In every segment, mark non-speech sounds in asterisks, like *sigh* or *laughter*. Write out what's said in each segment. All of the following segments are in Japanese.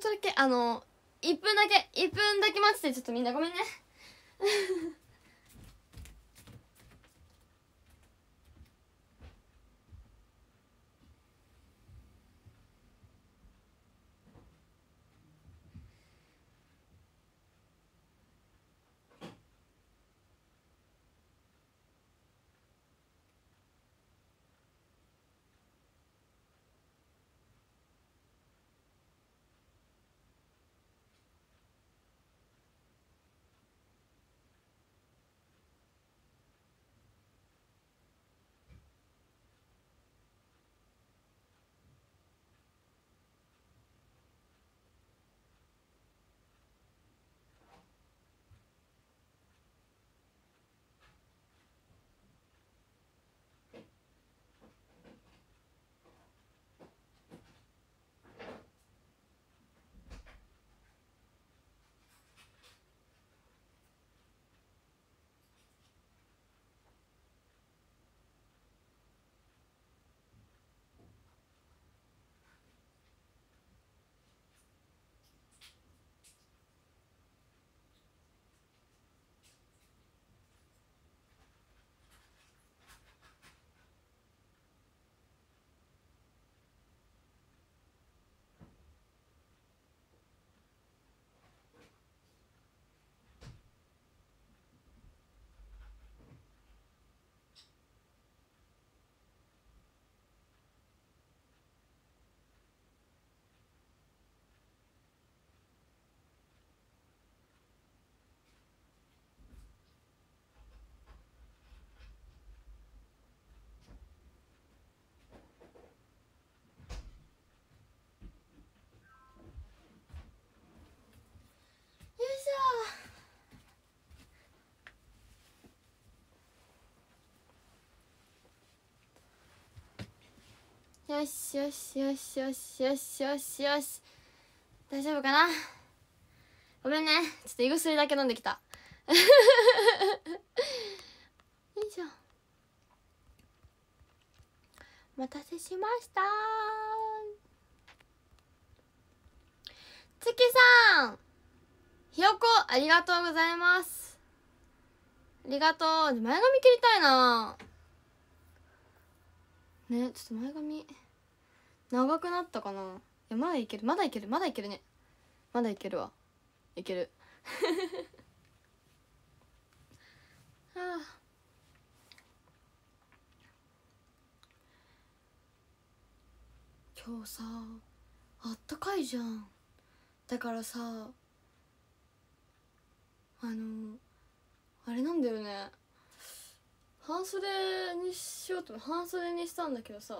とだけあの1分だけ1分だけ待っててちょっとみんなごめんねよしよしよしよしよしよしよし大丈夫かなごめんねちょっと胃薬だけ飲んできた *laughs* よいしょお待たせしました月さんひよこありがとうございますありがとう前髪切りたいなねちょっと前髪長くなったかないやまだいけるまだいけるまだいけるねまだいけるわいける *laughs* はあ今日さあったかいじゃんだからさあのあれなんだよね半袖にしようと半袖にしたんだけどさ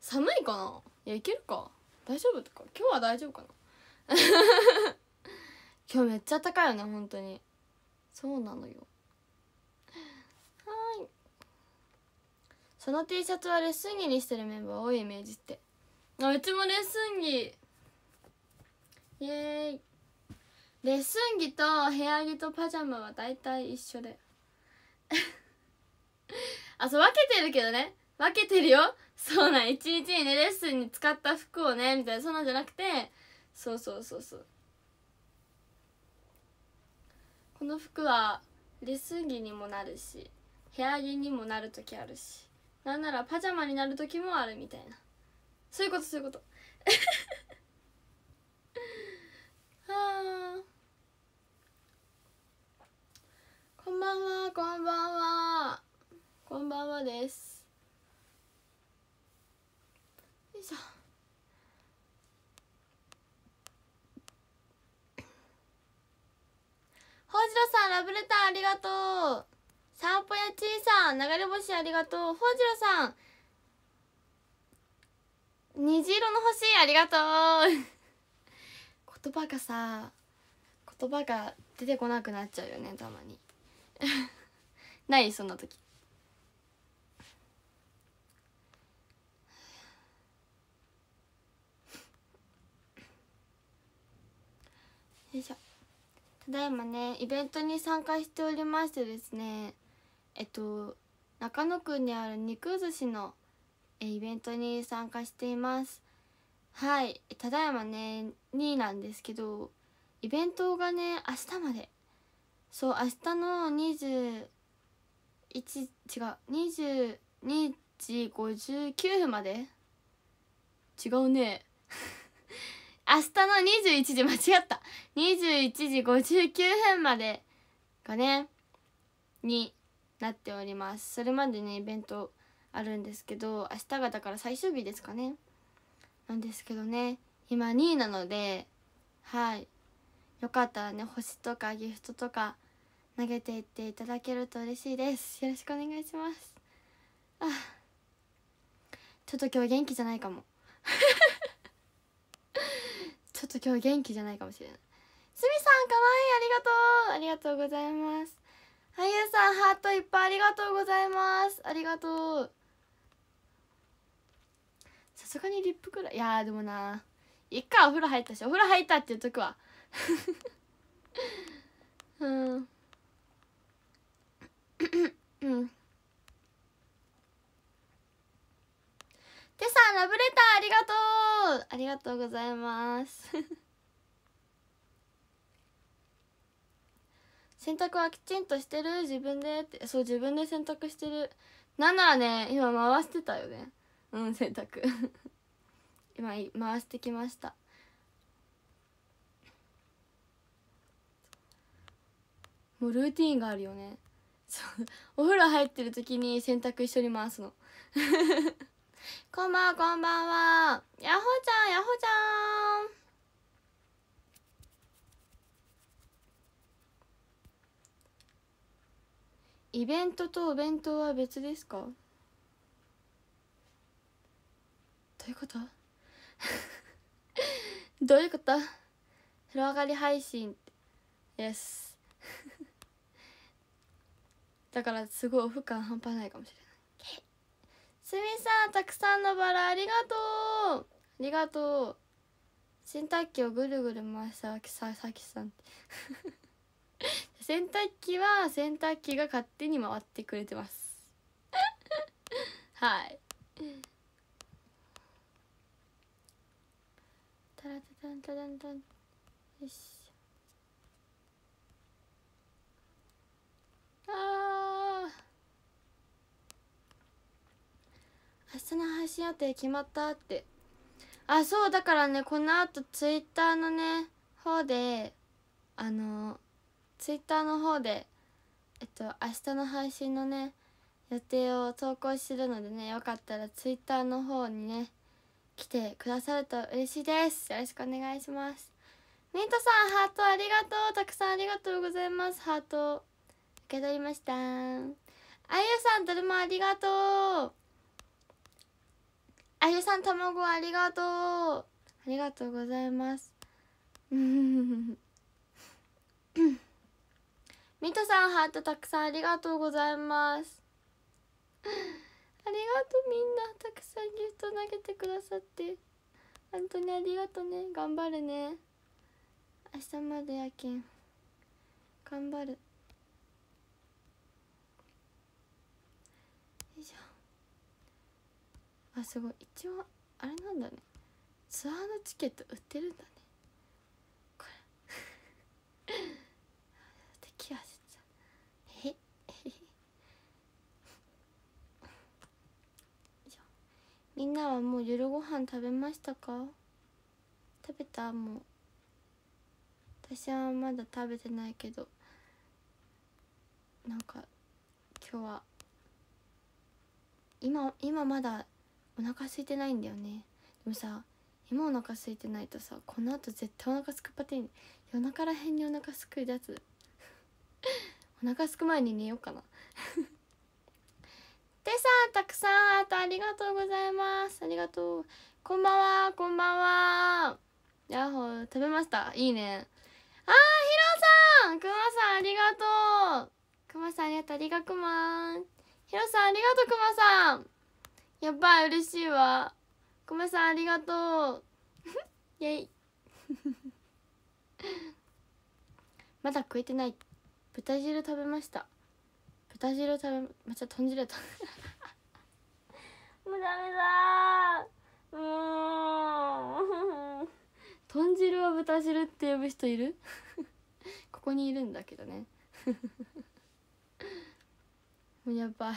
寒いかないやいけるか大丈夫とか今日は大丈夫かな *laughs* 今日めっちゃ高いよね本当にそうなのよはいその T シャツはレッスン着にしてるメンバー多いイメージってあうちもレッスン着イエーイレッスン着と部屋着とパジャマは大体一緒で *laughs* あそう分けてるけどね分けてるよそうなん一日にねレッスンに使った服をねみたいなそんなんじゃなくてそうそうそうそうこの服はレッスン着にもなるし部屋着にもなる時あるしなんならパジャマになる時もあるみたいなそういうことそういうこと *laughs* はあこんばんはこんばんはこんばんはですよいしょほうじろさん、ラブレターありがとう。散歩やちいさん、流れ星ありがとう。ほうじろさん、虹色の星ありがとう。*laughs* 言葉がさ、言葉が出てこなくなっちゃうよね、たまに。*laughs* ないそんな時よいしょただいまねイベントに参加しておりましてですねえっと中野区にある肉寿司のイベントに参加していますはいただいまね2位なんですけどイベントがね明日までそう明日の21違う22時59分まで違うね *laughs* 明日の21時間違った21時59分までがねになっておりますそれまでねイベントあるんですけど明日がだから最終日ですかねなんですけどね今2位なのではいよかったらね星とかギフトとか投げていっていただけると嬉しいですよろしくお願いしますあちょっと今日元気じゃないかも *laughs* ちょっと今日元気じゃないかもしれないすみさんかわいいありがとうありがとうございます俳優さんハートいっぱいありがとうございますありがとうさすがにリップくらいいやでもないっかお風呂入ったしお風呂入ったって言っとくわうんうんてさんラブレターありがとうありがとうございます洗濯はきちんとしてる自分でってそう自分で洗濯してるなんならね今回してたよねうん洗濯今回してきましたもうルーティンがあるよねそうお風呂入ってる時に洗濯一緒に回すの *laughs* こんばんはこんばんはやほちゃんやほちゃんイベントとお弁当は別ですかどういうこと *laughs* どういうこと上がり配信ですだからすごいオフ感半端ないかもしれないすみさんたくさんのバラありがとうありがとう洗濯機をぐるぐる回したささきさん洗濯機は洗濯機が勝手に回ってくれてますはいタラタタンタタンタンよしあ明日の配信予定決まったってあそうだからねこのあとツイッターのね方であのツイッターの方でえっと明日の配信のね予定を投稿するのでねよかったらツイッターの方にね来てくださると嬉しいですよろしくお願いしますミントさんハートありがとうたくさんありがとうございますハート受け取りましたあゆさんどれもありがとうあゆさん卵ありがとうありがとうございますみと *laughs* さんハートたくさんありがとうございますありがとうみんなたくさんギフト投げてくださって本当にありがとうね頑張るね明日まで夜勤頑張るあすごい一応あれなんだねツアーのチケット売ってるんだねこれ *laughs* 敵はせちゃうえ *laughs* みんなはもう夜ご飯食べましたか食べたもう私はまだ食べてないけどなんか今日は今今まだお腹空いてないんだよねでもさ今お腹空いてないとさこのあと絶対お腹すくパティン夜中らへんにお腹すくやつ *laughs* お腹すく前に寝ようかな *laughs* でさたくさんあとありがとうございますありがとうこんばんはこんばんはヤッホー食べましたいいねあーヒロさんくまさんありがとうくまさんありがとうありがくまひろさんありがとうくまさんやばい嬉しいわごめさんありがとう *laughs* イェイ *laughs* まだ食えてない豚汁食べました豚汁食べまた豚汁食べ *laughs* もうダメだもう豚汁は豚汁って呼ぶ人いるここにいるんだけどねもうやばい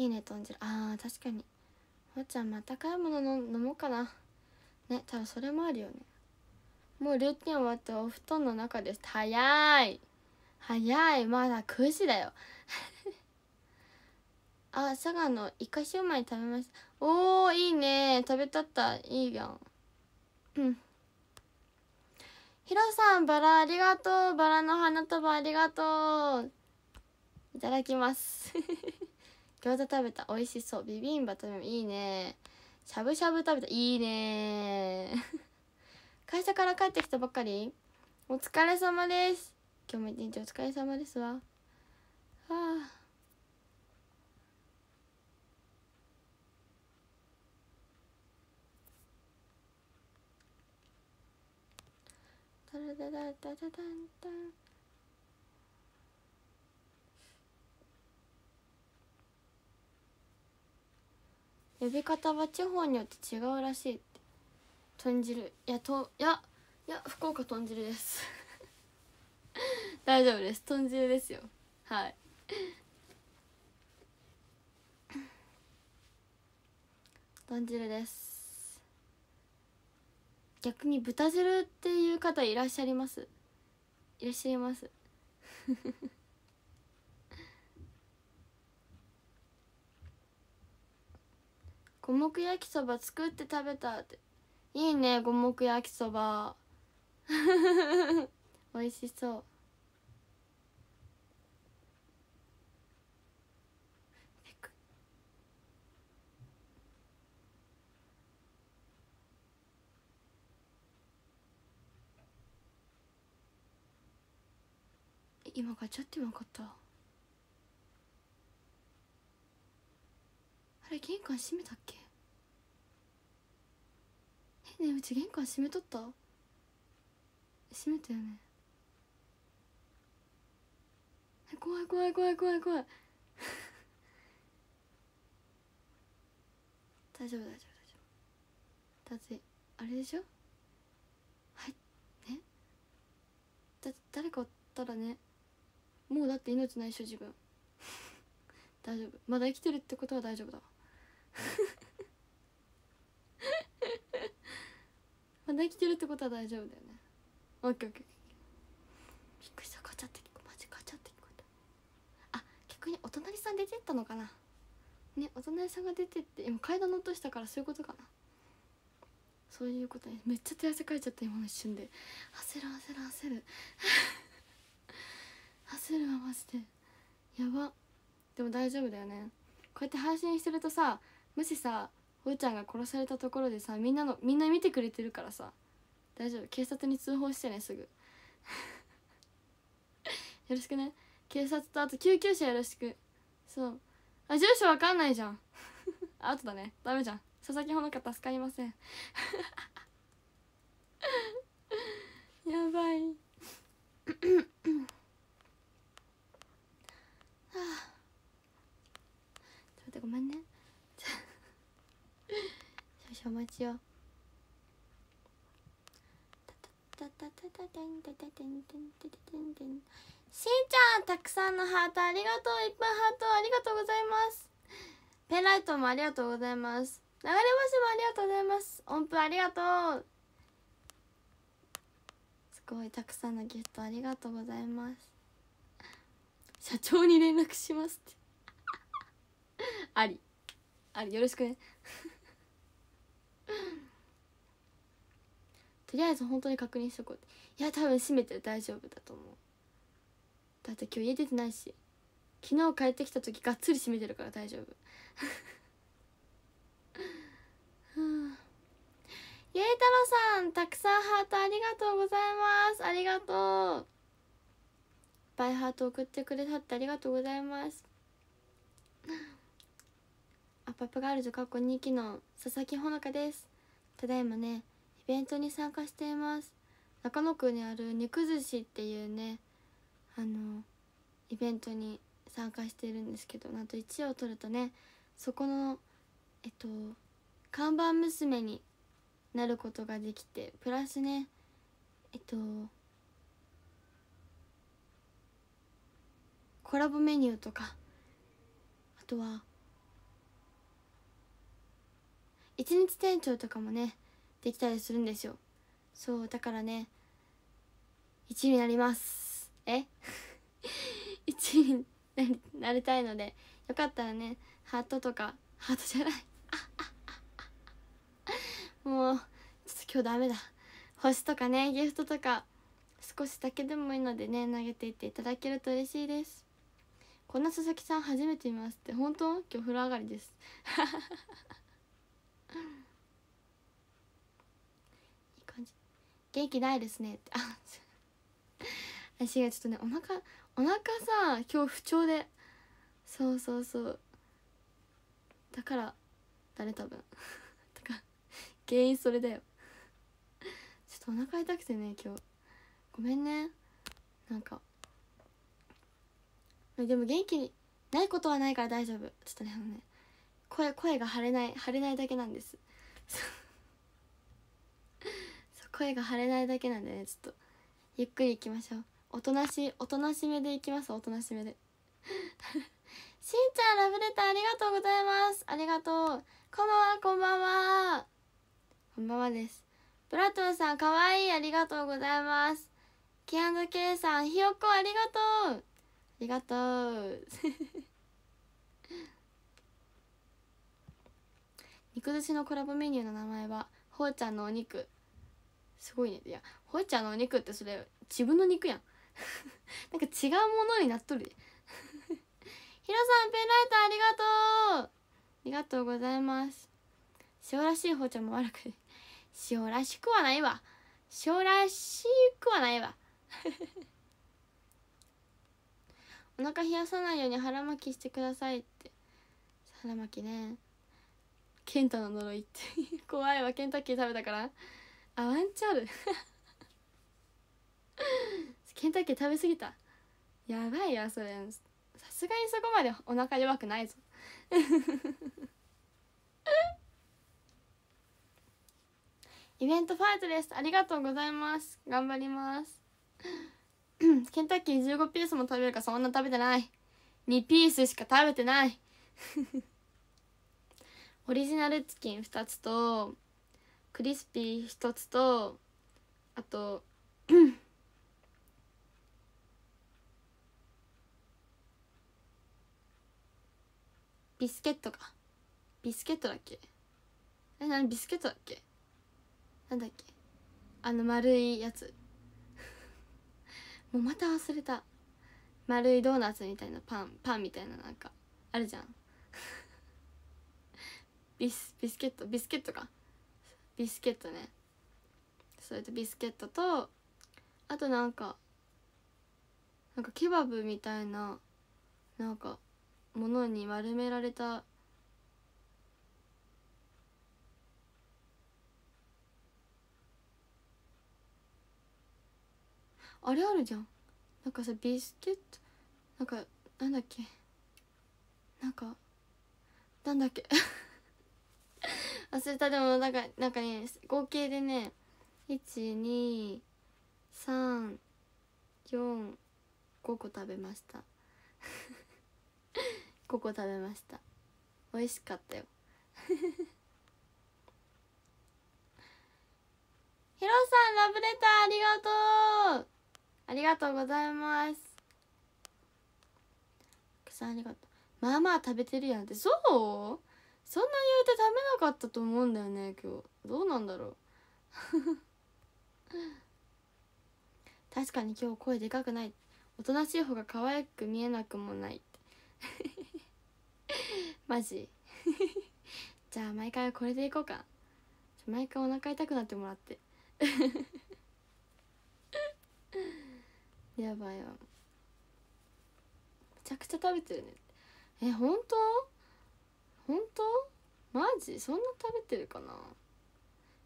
いいね豚汁あー確かにほっちゃんまた買い物の飲もうかなね多分それもあるよねもうルーティン終わってお布団の中です早い早いまだ9時だよ *laughs* あ佐賀のイカシューマイ食べましたおーいいね食べたったいいやんうんひろさんバラありがとうバラの花束ありがとういただきます *laughs* 餃子食べた美味しそうビビンバ食べるいいねしゃぶしゃぶ食べたいいね *laughs* 会社から帰ってきたばっかりお疲れ様です今日も一日お疲れ様ですわはあタラダダダダダンダン呼び方は地方によって違うらしいって豚汁いやといやいや福岡豚汁です *laughs* 大丈夫です豚汁ですよはい豚汁です逆に豚汁っていう方いらっしゃいますいらっしゃいます *laughs* 五目焼きそば作って食べたっていいね五目焼きそば *laughs* 美味しそう今ガチャって分かったあれ玄関閉めたっけえねうち玄関閉めとった閉めたよね怖い怖い怖い怖い怖い *laughs* 大丈夫大丈夫大丈夫だってあれでしょはいねだって誰かおったらねもうだって命ないでしょ自分 *laughs* 大丈夫まだ生きてるってことは大丈夫だ *laughs* まだ生きてるってことは大丈夫だよね OKOK びっくりしたガチャってマジガチャって聞こえたあ逆にお隣さん出てったのかなねお隣さんが出てって今階段のとしたからそういうことかなそういうことねめっちゃ手汗かいちゃった今の一瞬で焦る焦る焦る *laughs* 焦るはマジでやばでも大丈夫だよねこうやって配信してるとさもしさふうちゃんが殺されたところでさみんなのみんな見てくれてるからさ大丈夫警察に通報してねすぐ *laughs* よろしくね警察とあと救急車よろしくそうあ住所わかんないじゃんアウトだねダメじゃん佐々木ほのか助かりません *laughs* やばい *coughs* はあちょっとごめんね邪魔しようしんちゃんたくさんのハートありがとういっぱいハートありがとうございますペンライトもありがとうございます流れ星もありがとうございます音符ありがとうすごいたくさんのギフトありがとうございます社長に連絡しますってありありよろしくねとりあえず本当に確認しとこういや多分閉めて大丈夫だと思うだって今日家出てないし昨日帰ってきた時がっつり閉めてるから大丈夫 *laughs* ゆいたろさんたくさんハートありがとうございますありがとうバイハート送ってくれたってありがとうございますアパプガールズかっこ2機能佐々木ほのかですただいまねイベントに参加しています中野区にある肉寿司っていうねあのイベントに参加しているんですけどなんと1位を取るとねそこのえっと看板娘になることができてプラスねえっとコラボメニューとかあとは一日店長とかもねできたりするんですよそうだからね1位になりますえ1 *laughs* 位になりたいのでよかったらねハートとかハートじゃない *laughs* もうちょっと今日ダメだ星とかねギフトとか少しだけでもいいのでね投げていっていただけると嬉しいですこんな佐々木さん初めて見ますって本当今日風呂上がりです *laughs* 元気ないですね」ってあ私が *laughs* ちょっとねお腹お腹さ今日不調でそうそうそうだから誰多分と *laughs* か原因それだよちょっとお腹痛くてね今日ごめんねなんかでも元気にないことはないから大丈夫ちょっとねあのね声声が張れない張れないだけなんです声が張れないだけなんでねちょっとゆっくりいきましょうおとなしおとなしめでいきますおとなしめで *laughs* しんちゃんラブレターありがとうございますありがとうこんばんはこんばんはこんばんはですプラトンさんかわいいありがとうございます K&K さんひよこありがとうありがとう *laughs* 肉寿司のコラボメニューの名前はほうちゃんのお肉すごいねいやほえちゃんのお肉ってそれ自分の肉やん *laughs* なんか違うものになっとるで *laughs* ヒロさんペンライトありがとうありがとうございます塩らしいほうちゃんも悪くて塩らしくはないわ塩らしくはないわ *laughs* お腹冷やさないように腹巻きしてくださいって腹巻きね健太の呪いって怖いわケンタッキー食べたからあワンチャル *laughs* ケンタッキー食べ過ぎたやばいよそれさすがにそこまでお腹弱くないぞ *laughs* イベントファイトですありがとうございます頑張ります *coughs* ケンタッキー15ピースも食べるかそんな食べてない2ピースしか食べてない *laughs* オリジナルチキン2つとクリスピー一つとあと *coughs* ビスケットかビスケットだっけえ何ビスケットだっけなんだっけあの丸いやつ *laughs* もうまた忘れた丸いドーナツみたいなパンパンみたいななんかあるじゃん *laughs* ビスビスケットビスケットかビスケットねそれとビスケットとあとなんかなんかケバブみたいななんかものに丸められたあれあるじゃんなんかさビスケットなんかなんだっけなんかなんだっけ忘れたでもなんかなんかね合計でね1234 5個食べました5 *laughs* 個食べました美味しかったよ *laughs* ヒロさんラブレターありがとうありがとうございますたくさんありがとうまあまあ食べてるやんってそうそんなに言うて食べなかったと思うんだよね今日どうなんだろう *laughs* 確かに今日声でかくないおとなしい方が可愛く見えなくもない *laughs* マジ *laughs* じゃあ毎回これでいこうか毎回お腹痛くなってもらってやばいわめちゃくちゃ食べてるねえ本当本当マジそんな食べてるかな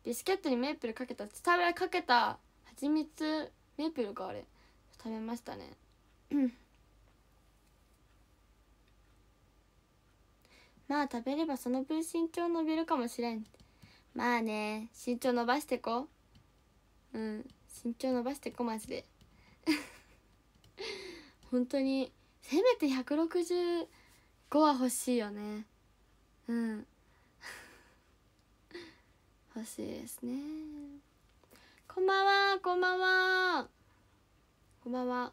ビスケットにメープルかけた食べかけた蜂蜜メープルかあれ食べましたねうんまあ食べればその分身長伸びるかもしれんまあね身長伸ばしてこうん身長伸ばしてこマジで *laughs* 本当にせめて165は欲しいよねうん *laughs* 欲しいですねこんばんはこんばんはこんばんは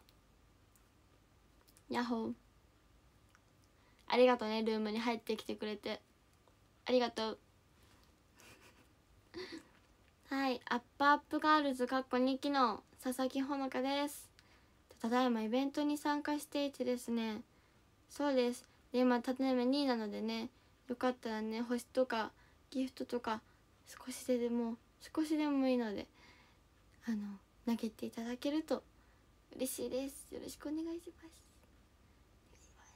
ヤッホーありがとうねルームに入ってきてくれてありがとう *laughs* はいアップアップガールズかっこ2期の佐々木ほのかですただいまイベントに参加していてですねそうですで今ただいま2位なのでねよかったらね星とかギフトとか少しでも少しでもいいのであの投げていただけると嬉しいですよろしくお願いします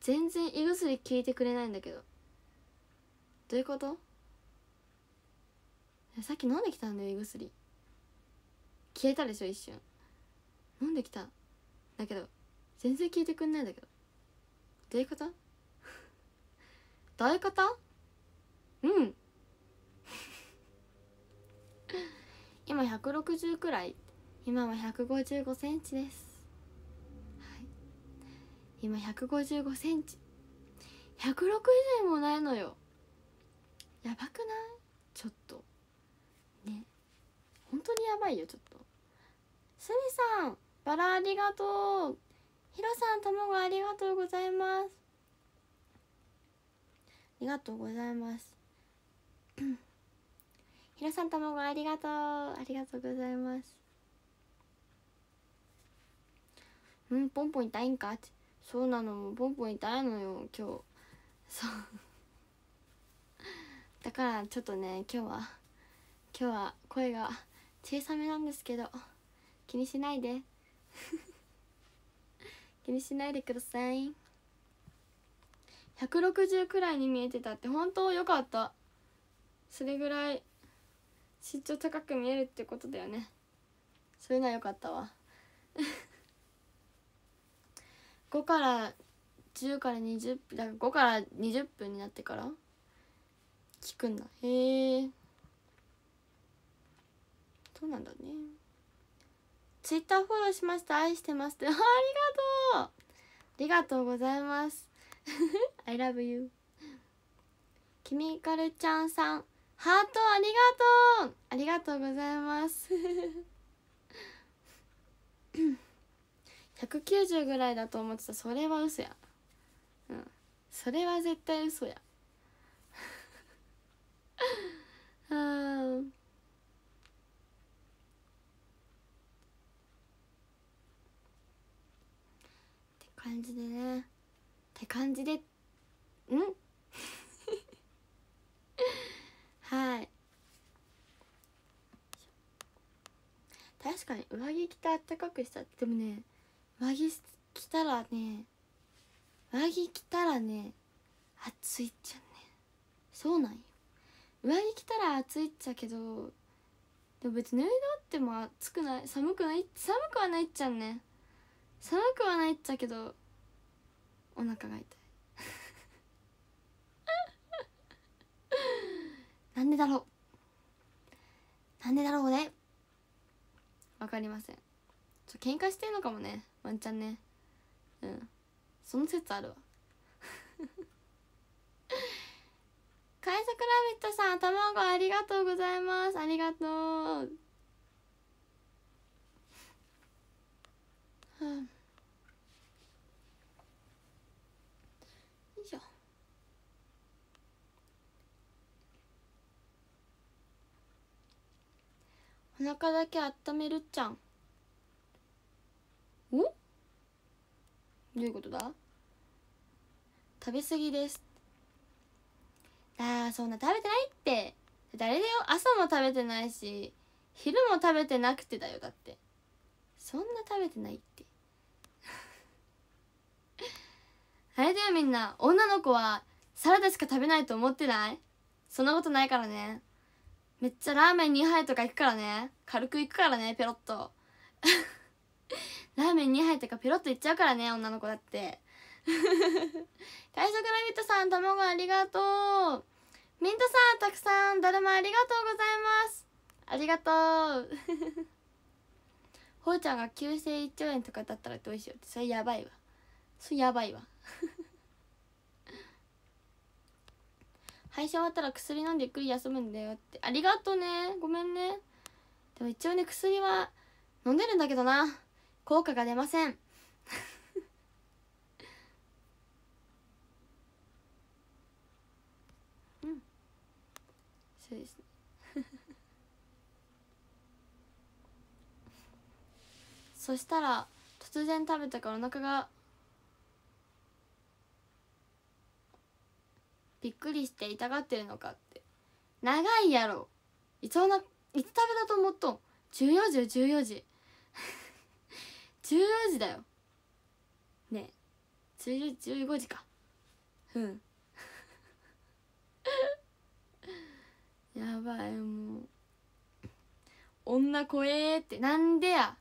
全然胃薬効いてくれないんだけどどういうことさっき飲んできたんだよ胃薬消えたでしょ一瞬飲んできただけど全然効いてくんないんだけどどういうことどういうことうん *laughs* 今160くらい今は155センチです、はい、今155センチ160もないのよやばくないちょっとね本当にやばいよちょっとすみさんバラありがとうひろさん卵ありがとうございますありがとうございますひろ *coughs* さん卵ありがとうありがとうございますうんポンポン痛いんかそうなのもポンポン痛いのよ今日そう *laughs* だからちょっとね今日は今日は声が小さめなんですけど気にしないで *laughs* 気にしないでください160くらいに見えてたって本当よかったそれぐらい身長高く見えるってことだよねそういうのはよかったわ5 *laughs* から10から20分だから5から20分になってから聞くんだへえそうなんだねツイッターフォローしました愛してますって *laughs* ありがとうありがとうございます *laughs* I love you キミカルちゃんさんハートありがとうありがとうございます190 *laughs* ぐらいだと思ってたそれは嘘やうんそれは絶対嘘やうん感じでねって感じでん *laughs* はい確かに上着着てあったかくしたってでもね上着着たらね上着着たらね暑いっちゃねそうなんよ上着着たら暑いっちゃけどでも別に脱いだっても暑くない寒くない寒くはないっちゃんね寒くはないっちゃけどお腹が痛い *laughs* なんでだろうなんでだろうねわかりませんちょ喧嘩してんのかもねワンちゃんねうんその説あるわ *laughs* 海賊ラビットさん卵ありがとうございますありがとううんお腹だけ温めるっちゃんんどういうことだ食べ過ぎですああそんな食べてないって誰だよ朝も食べてないし昼も食べてなくてだよだってそんな食べてないって *laughs* あれだよみんな女の子はサラダしか食べないと思ってないそんなことないからねめっちゃラーメン2杯とかいくからね軽くいくからねペロッと *laughs* ラーメン2杯とかペロッといっちゃうからね女の子だって快食ラビットさん卵ありがとうミントさんたくさんだるまありがとうございますありがとう *laughs* ほうちゃんが急性胃腸炎とかだったらどうしようってそれやばいわそれやばいわ *laughs* 配信終わったら薬飲んでゆっくり休むんだよってありがとうねごめんねでも一応ね薬は飲んでるんだけどな効果が出ません *laughs* うんそうですね *laughs* そしたら突然食べたからお腹がびっくりして痛がってるのかって長いやろいつないつ食べだと思っとん14時よ14時14時だよねえ15時かうん *laughs* やばいもう女怖えってなんでや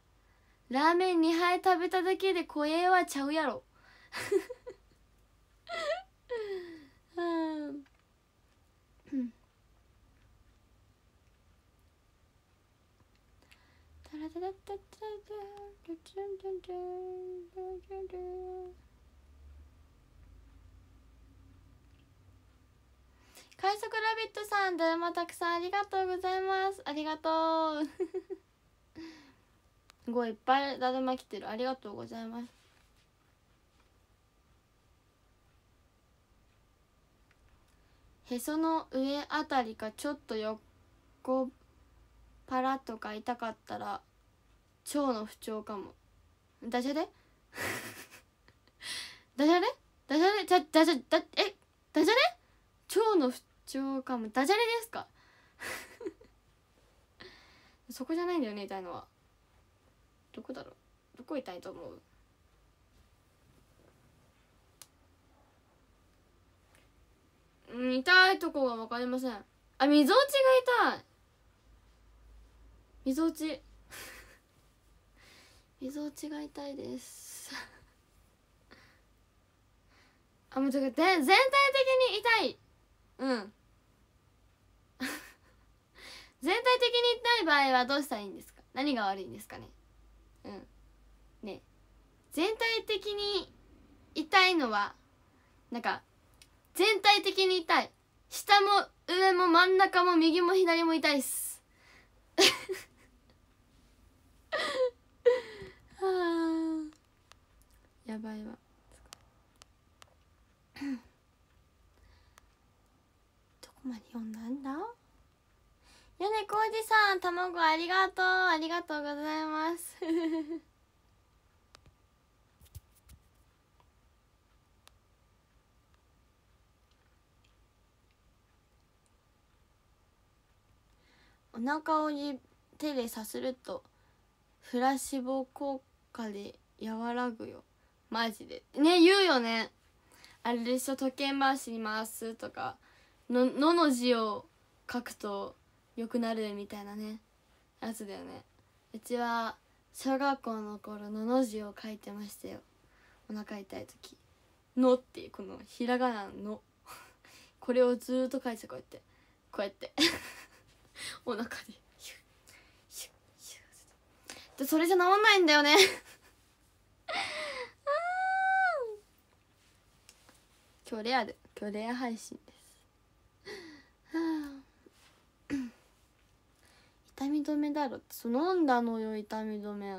ラーメン2杯食べただけで怖えはちゃうやろ快速ラビットさん、ドラマたくさんありがとうございます。ありがとう。すごいいっぱいだるま来てる。ありがとうございます。へその上あたりかちょっと横パラとか痛かったら腸の不調かもダジャレ *laughs* ダジャレダジャレダジャダえダジャレ腸の不調かもダジャレですか *laughs* そこじゃないんだよね痛いのはどこだろうどこ痛いと思う痛いとこが分かりませんあみぞおちが痛いみぞおち溝違いたいです *laughs* あもうちょっと全体的に痛いうん *laughs* 全体的に痛い場合はどうしたらいいんですか何が悪いんですかねうんね全体的に痛いのはなんか全体的に痛い下も上も真ん中も右も左も痛いっす *laughs* あやばいわ *coughs* どこまで読んだんだ米ねこうじさん卵ありがとうありがとうございます *laughs* お腹を手でさするとフラシボ効かで和らぐよマジでね言うよねあれでしょ時計回しに回すとかの「の」の字を書くと良くなるみたいなねやつだよねうちは小学校の頃のの字を書いてましたよお腹痛い時「の」っていうこのひらがなの *laughs* これをずっと書いてこうやってこうやって *laughs* お腹ででそれじゃ治んないんだよねあ今日レアで今日レア配信です *sighs* 痛み止めだろって飲んだのよ痛み止め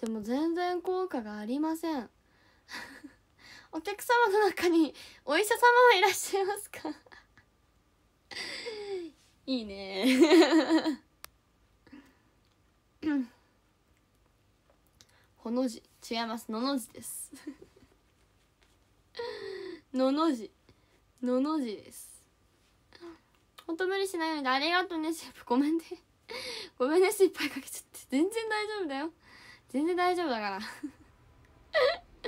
でも全然効果がありません *laughs* お客様の中にお医者様はいらっしゃいますか *laughs* いいねおの字違いますのの字です *laughs* のの字のの字ですほんと無理しないようにありがとうねシェフごめんね *laughs* ごめんねしいっぱいかけちゃって全然大丈夫だよ全然大丈夫だからほじ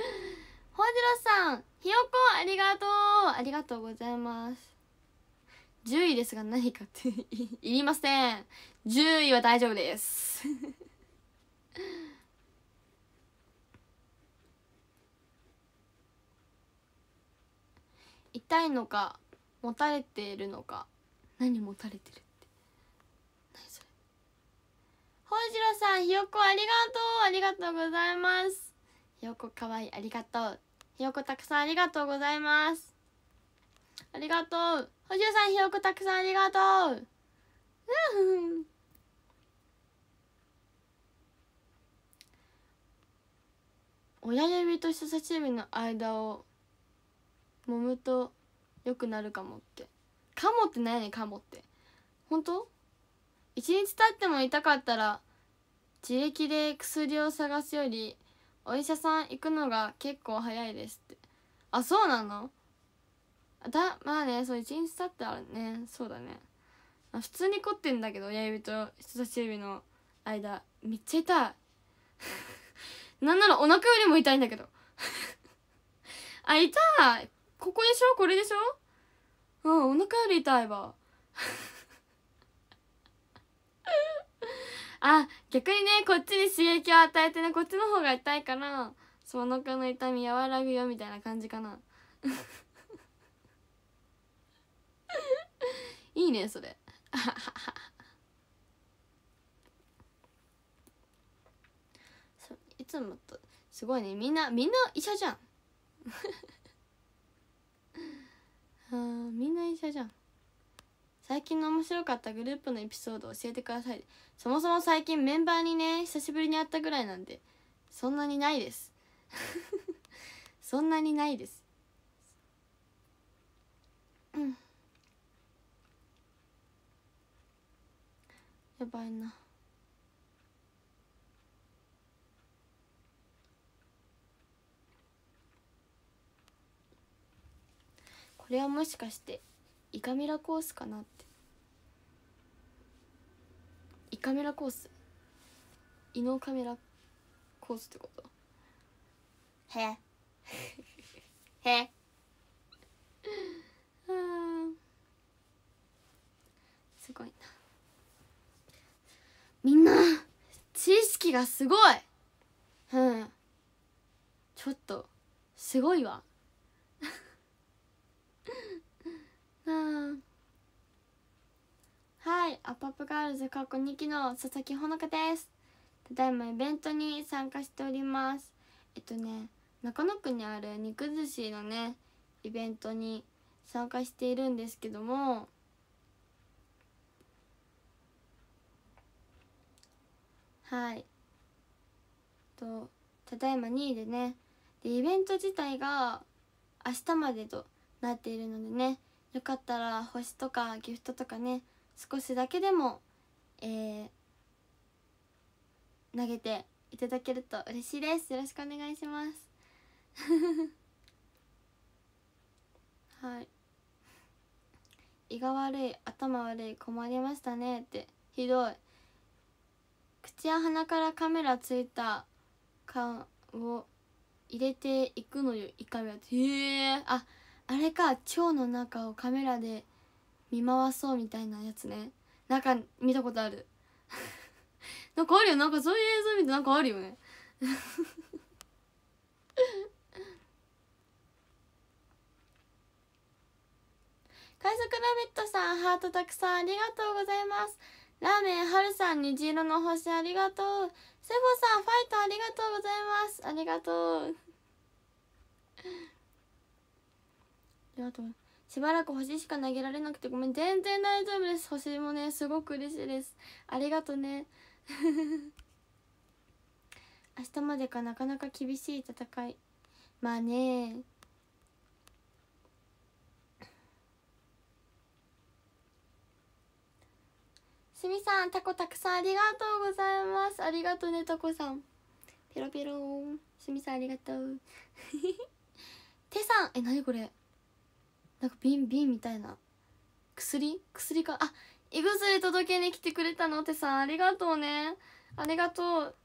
ろさんひよこありがとうありがとうございます10位ですが何かっていりません10位は大丈夫です *laughs* 痛いのか持たれているのか何持たれてるって何それほいじろさんひよこありがとうありがとうございますひよこかわいいありがとうひよこたくさんありがとうございますありがとうほいじろさんひよこたくさんありがとううん親指と人差し指の間を揉むと良くなるかもってかもって何やねんかもって本当一日経っても痛かったら自力で薬を探すよりお医者さん行くのが結構早いですってあそうなのだまあねそう一日経ったらねそうだね普通に凝ってんだけど親指と人差し指の間めっちゃ痛い *laughs* なんならお腹よりも痛いんだけど *laughs* あ痛いここでしょこれでしょうんお腹より痛いわ *laughs* あ逆にねこっちに刺激を与えてねこっちの方が痛いからそのかの痛み和らぐよみたいな感じかな *laughs* いいねそれ *laughs* いつもとすごいねみんなみんな医者じゃんあみんな一緒じゃん最近の面白かったグループのエピソード教えてくださいそもそも最近メンバーにね久しぶりに会ったぐらいなんでそんなにないです *laughs* そんなにないですやばいなれはもしかしてイカメラコースかなってイカメラコース胃のカメラコースってことへ *laughs* へすごいなみんな知識がすごいうんちょっとすごいわいアップアップガールズ過去2期の佐々木ほのかですただいまイベントに参加しておりますえっとね中野区にある肉寿司のねイベントに参加しているんですけどもはいとただいま2位でねでイベント自体が明日までとなっているのでねよかったら星とかギフトとかね少しだけでも、えー、投げていただけると嬉しいですよろしくお願いします *laughs* はい胃が悪い頭悪い困りましたねってひどい口や鼻からカメラついた缶を入れていくのよ胃カメラってへえああれか腸の中をカメラで見回そうみたいなやつねなんか見たことある *laughs* なんかあるよなんかそういう映像見てなんかあるよね快速 *laughs* ラビットさんハートたくさんありがとうございますラーメンはるさん虹色の星ありがとうセボさんファイトありがとうございますありがとう *laughs* ありがとうしばらく星しか投げられなくてごめん全然大丈夫です星もねすごく嬉しいですありがとね *laughs* 明日までかなかなか厳しい戦いまあねすみさんタコたくさんありがとうございますありがとねタコさんペロペロすみさんありがとうて *laughs* さんえ何これなんか瓶瓶みたいな薬薬かあ胃薬届けに来てくれたのってさありがとうねありがとう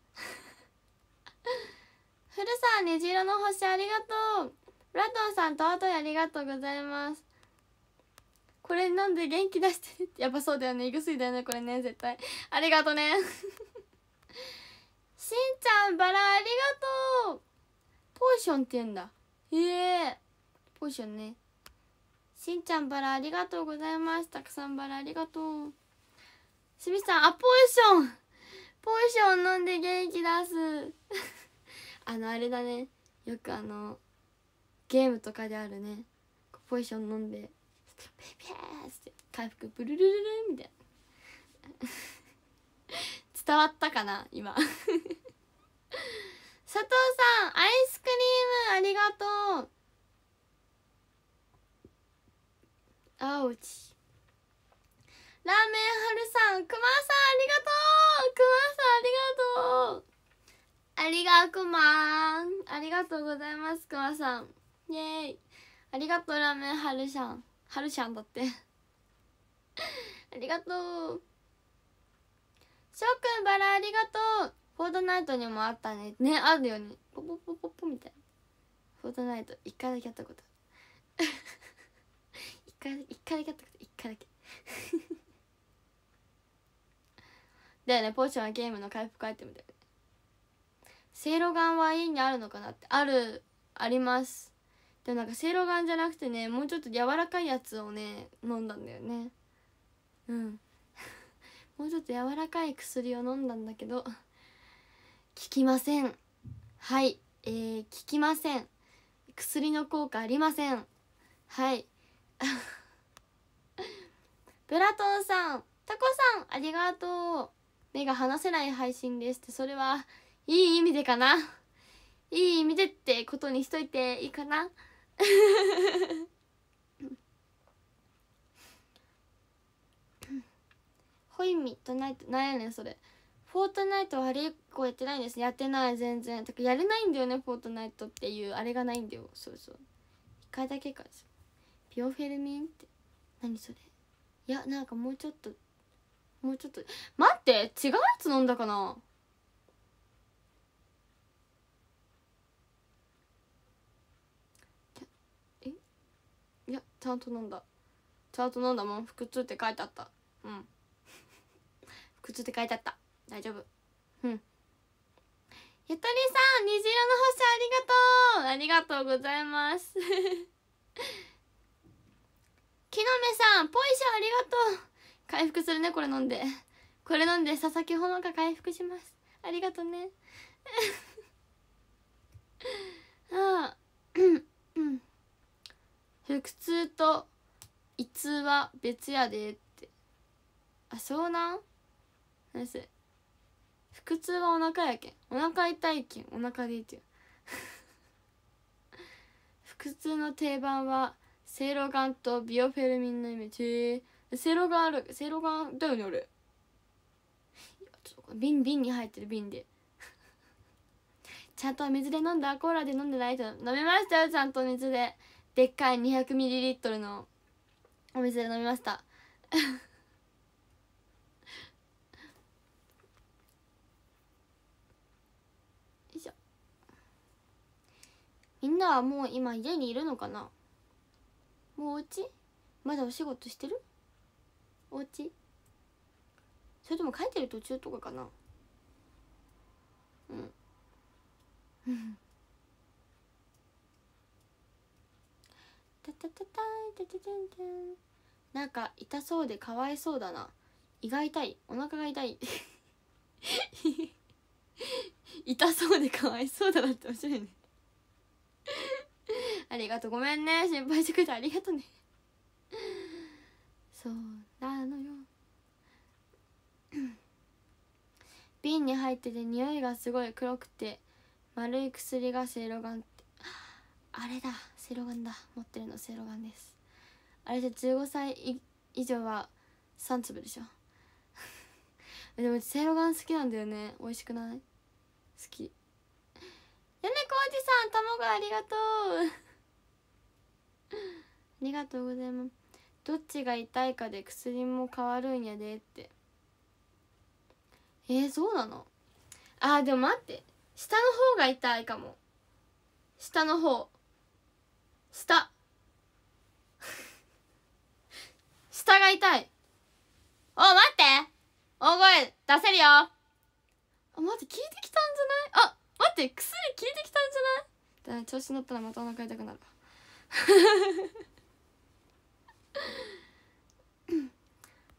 ふるさん虹色の星ありがとうラトンさんとあとありがとうございますこれ飲んで元気出してるってやっぱそうだよね胃薬だよねこれね絶対ありがとうね *laughs* しんちゃんバラありがとうポーションって言うんだへえポーションねしんちゃんバラありがとうございますたくさんバラありがとうすみさんあポーションポーション飲んで元気出す *laughs* あのあれだねよくあのゲームとかであるねポーション飲んでペペーって回復ブルルルルみたいな *laughs* 伝わったかな今 *laughs* 佐藤さんアイスクリームありがとうあおちラーメンはるさんくまさんありがとうくまさんありがとうありがくまんありがとうございますくまさんイェーイありがとうラーメンはるしゃんはるしゃんだって *laughs* ありがとうしょうくんバラありがとうフォートナイトにもあったねねあるよねポポポポポみたいなフォートナイト一回だけやったこと *laughs* 回一回だけあったこと一回だけ *laughs* だよねポーションはゲームの回復アイテムだよねせいろがんは家にあるのかなってあるありますでもなんかせいろがんじゃなくてねもうちょっと柔らかいやつをね飲んだんだよねうん *laughs* もうちょっと柔らかい薬を飲んだんだけど効きませんはいえー、効きません薬の効果ありませんはいプ *laughs* ラトンさんタコさんありがとう目が離せない配信ですってそれはいい意味でかな *laughs* いい意味でってことにしといていいかな *laughs* ホイミとナイトなんやねんそれフォートナイトはハリーコやってないんですやってない全然かやれないんだよねフォートナイトっていうあれがないんだよそうそう一回だけかですピオフェルミンって何それいやなんかもうちょっともうちょっと待って違うやつ飲んだかなえいやちゃんと飲んだちゃんと飲んだもん腹痛って書いてあったうん *laughs* 腹痛って書いてあった大丈夫うんゆとりさん虹色の星ありがとうありがとうございます *laughs* 木の目さんポイションありがとう回復するねこれ飲んでこれ飲んで佐々木ほのか回復しますありがとね *laughs* ああ腹痛と胃痛は別やでってあそうなん何そ腹痛はお腹やけんお腹痛いけんお腹でいいって *laughs* 腹痛の定番はセイロガンとビオフェルミンのイメージセロガンあるセロガンだよね俺瓶瓶に入ってる瓶でちゃんと水で飲んだコーラで飲んでないと飲めましたよちゃんと水ででっかい 200ml のお水で飲みましたみんなはもう今家にいるのかなもうお家まだお仕事してるお家それとも帰ってる途中とかかなうんうん *laughs* タタンタタタンタなんか痛そうでかわいそうだな胃が痛いお腹が痛い *laughs* 痛そうでかわいそうだなっておしゃいねありがとうごめんね心配してくれてありがとうね *laughs* そうなのよ *coughs* 瓶に入ってて匂いがすごい黒くて丸い薬がセいろがんってあれだセいろがんだ持ってるのセいろがんですあれで15歳以上は3粒でしょ *laughs* でもセいろがん好きなんだよね美味しくない好き米小路さん卵ありがとうありがとうございますどっちが痛いかで薬も変わるんやでってえー、そうなのあーでも待って下の方が痛いかも下の方下 *laughs* 下が痛いお待って大声出せるよあ待って聞いてきたんじゃないあ待って薬聞いてきたんじゃない調子乗ったらまたお腹痛くなる *laughs* わあ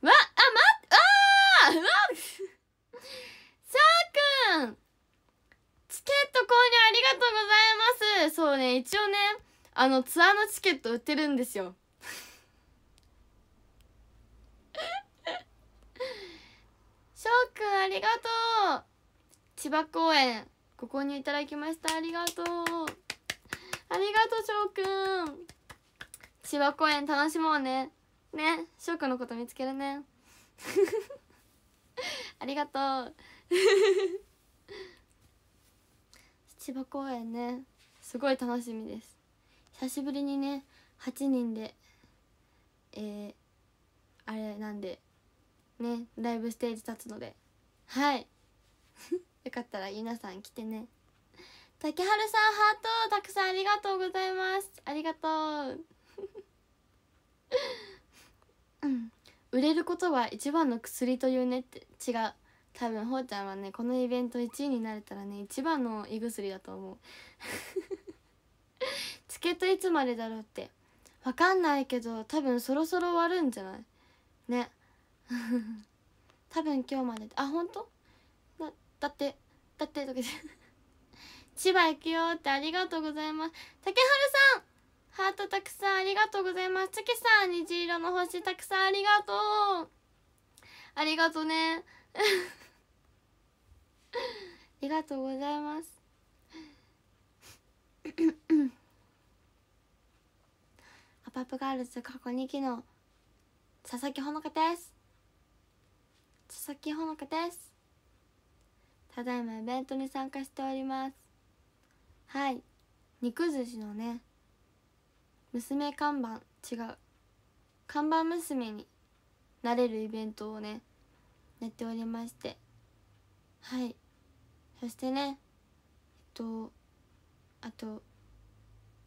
まっあわっさーくんチケット購入ありがとうございますそうね一応ねあのツアーのチケット売ってるんですよ *laughs* しょうくんありがとう千葉公園ご購入いただきましたありがとうありがとう翔くん千葉公園楽しもうねね翔くんのこと見つけるね *laughs* ありがとう *laughs* 千葉公園ねすごい楽しみです久しぶりにね8人でえー、あれなんでねライブステージ立つのではい *laughs* よかったら皆さん来てね竹春さんハートたくさんありがとうございますありがとううん売れることは一番の薬というねって違う多分ほうちゃんはねこのイベント1位になれたらね一番の胃薬だと思う *laughs* チケットいつまでだろうってわかんないけど多分そろそろ終わるんじゃないね *laughs* 多分今日まであ本当だだってだってとか言って千葉行くよってありがとうございます竹春さんハートたくさんありがとうございます月さん虹色の星たくさんありがとうありがとうね *laughs* ありがとうございますアパップガールズ過去2期の佐々木ほのかです佐々木ほのかですただいまイベントに参加しておりますはい肉寿司のね娘看板違う看板娘になれるイベントをねやっておりましてはいそしてねえっとあと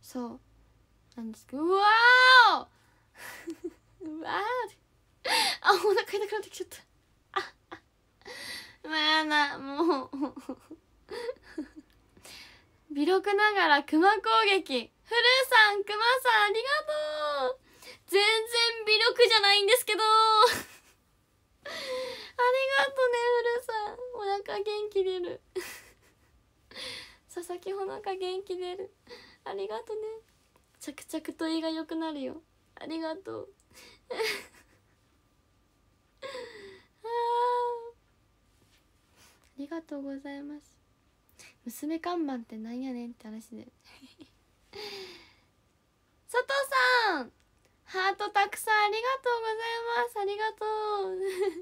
そうなんですけどうわー *laughs* うわーあお腹痛くなってきちゃったあまあなもう微力ながら熊攻撃フルーさん熊さんありがとう全然微力じゃないんですけど *laughs* ありがとねフルーさんお腹元気出る佐々木ほのか元気出るありがとね着々と胃が良くなるよありがとう *laughs* あありがとうございます娘看板ってなんやねんって話で *laughs* 佐藤さんハートたくさんありがとうございますありがと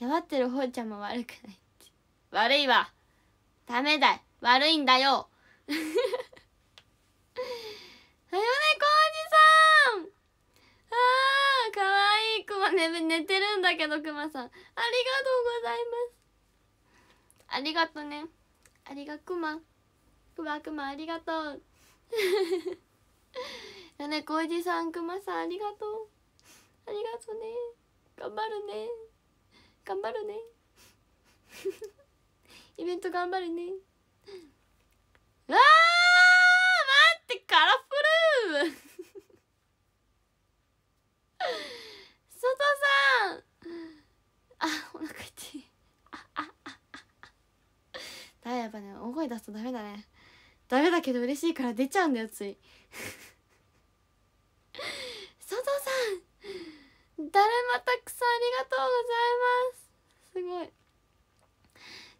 う *laughs* やばってるほうちゃんも悪くない悪いわダメだ悪いんだよは *laughs* よねこうじさんあーかわいいくまね寝てるんだけどくまさんありがとうございますありがとねありがくまくまくまありがとうだ *laughs* ね浩二さんくまさんありがとうありがとうね頑張るね頑張るね *laughs* イベント頑張るねわー待ってカラフル外 *laughs* さんあお腹痛いだやっぱね大声出すとダメだねダメだけど嬉しいから出ちゃうんだよつい *laughs* 佐藤さんだるまたくさんありがとうございますすごい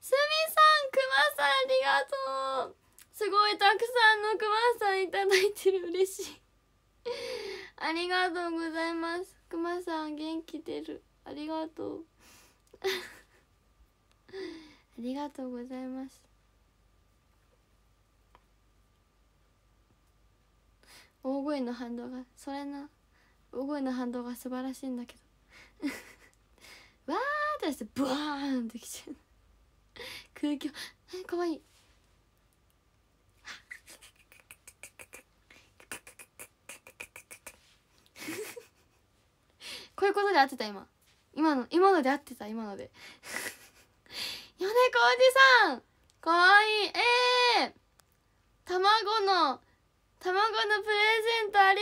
すみさんくまさんありがとうすごいたくさんのくまさんいただいてる嬉しい *laughs* ありがとうございますくまさん元気出るありがとう *laughs* ありがとうございます大声の反動がそれな大声の反動が素晴らしいんだけど *laughs* わーってしてブワーンってきちゃう空気えかわいい *laughs* こういうことで合ってた今今の今ので合ってた今ので米子おじさんかわいいえー、卵の卵のプレゼントあり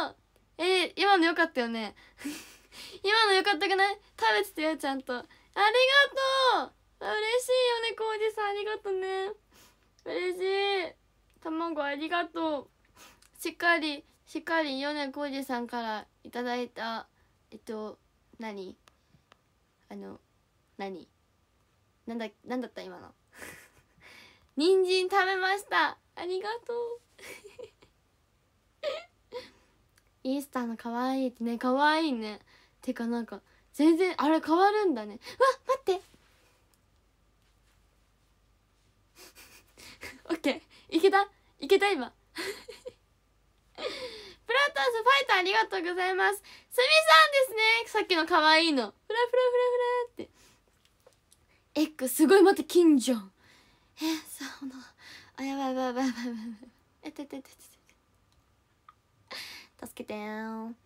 がとうえー、今のよかったよね *laughs* 今のよかったくない食べてたよちゃんとありがとう嬉しい米子おじさんありがとうね嬉しい卵ありがとうしっかりしっかり米子おじさんからいただいたえっと何あの何なんだなんだった今の *laughs* 人参食べましたありがとう *laughs* イースターの可愛いってね可愛いねてかなんか全然あれ変わるんだねうわ待って *laughs* オッケーいけたいけた今プラトースファイトありがとうございますすみさんですねさっきの可愛いのフラフラフラフラってエッグすごい待って金じゃんえさほなあやばいやばいやばいやばいやばい助けてーん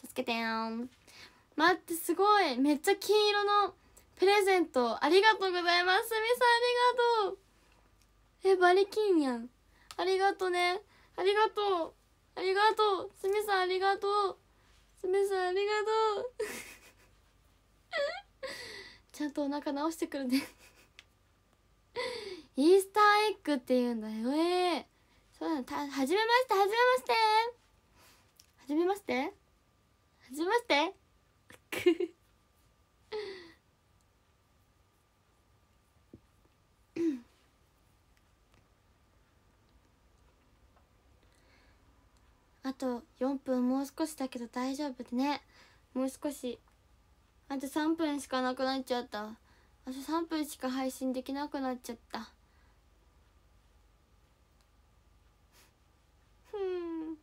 助けてん待ってすごいめっちゃ金色のプレゼントありがとうございますすみさんありがとうえバリキやんありがとうねありがとうありがとうすみさんありがとうすみさんありがとうちゃんとお腹直してくるね *laughs* イースターエッグっていうんだよえー、そうなのた初めまして初めまして初めまして初めまして *laughs* あと4分もう少しだけど大丈夫でねもう少しあと3分しかなくなっちゃったあと3分しか配信できなくなっちゃったふん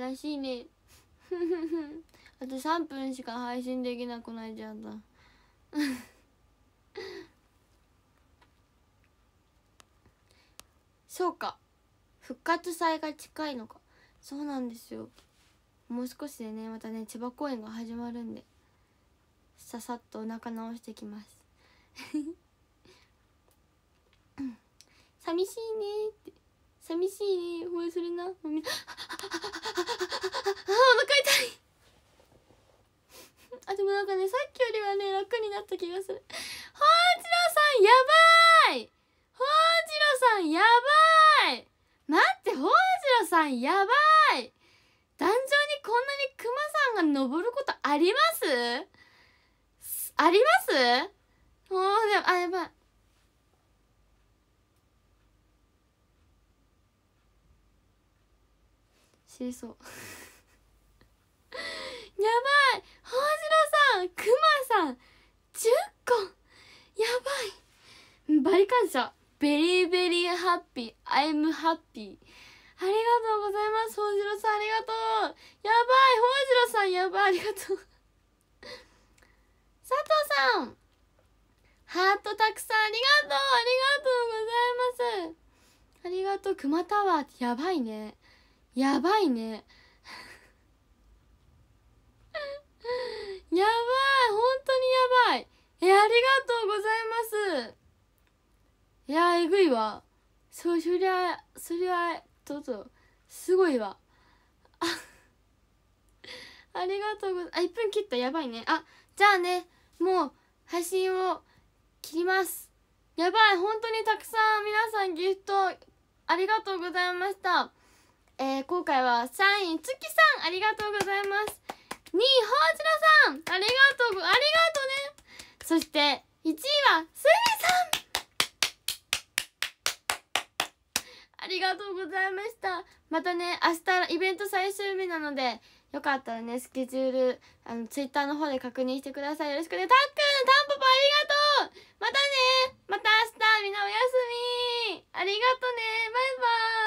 悲しいね *laughs* あと3分しか配信できなくなっちゃった *laughs* そうか復活祭が近いのかそうなんですよもう少しでねまたね千葉公演が始まるんでささっとお腹直してきます *laughs* 寂しいねって寂しいね応援するなあお腹痛いあでもなんかねさっきよりはね楽になった気がするほんじろさんやばいほんじろさんやばい待ってほんじろさんやばい壇上にこんなにクマさんが登ることありますありますもうでもあやばい知りそう *laughs* やばいほうじろさんくまさん10個やばいバリ感謝ベリーベリーハッピーアイムハッピーありがとうございますほうじろさんありがとうやばいほうじろさんやばいありがとう佐藤さんハートたくさんありがとうありがとうございますありがとう熊タワーってやばいねやばいね *laughs* やばい本当にやばいえありがとうございますいやえぐいわそそりゃそりゃどうぞすごいわあ *laughs* ありがとうございますあ1分切ったやばいねあじゃあねもう配信を切りますやばい本当にたくさん皆さんギフトありがとうございましたえー、今回はサイ月さんありがとうございます2位ほうじらさんありがとうありがとうねそして1位はすみさんありがとうございました。またね、明日イベント最終日なので、よかったらねスケジュールあのツイッターの方で確認してくださいよろしくねたっくんたんぽぽありがとうまたねまた明日みんなおやすみありがとねバイバイ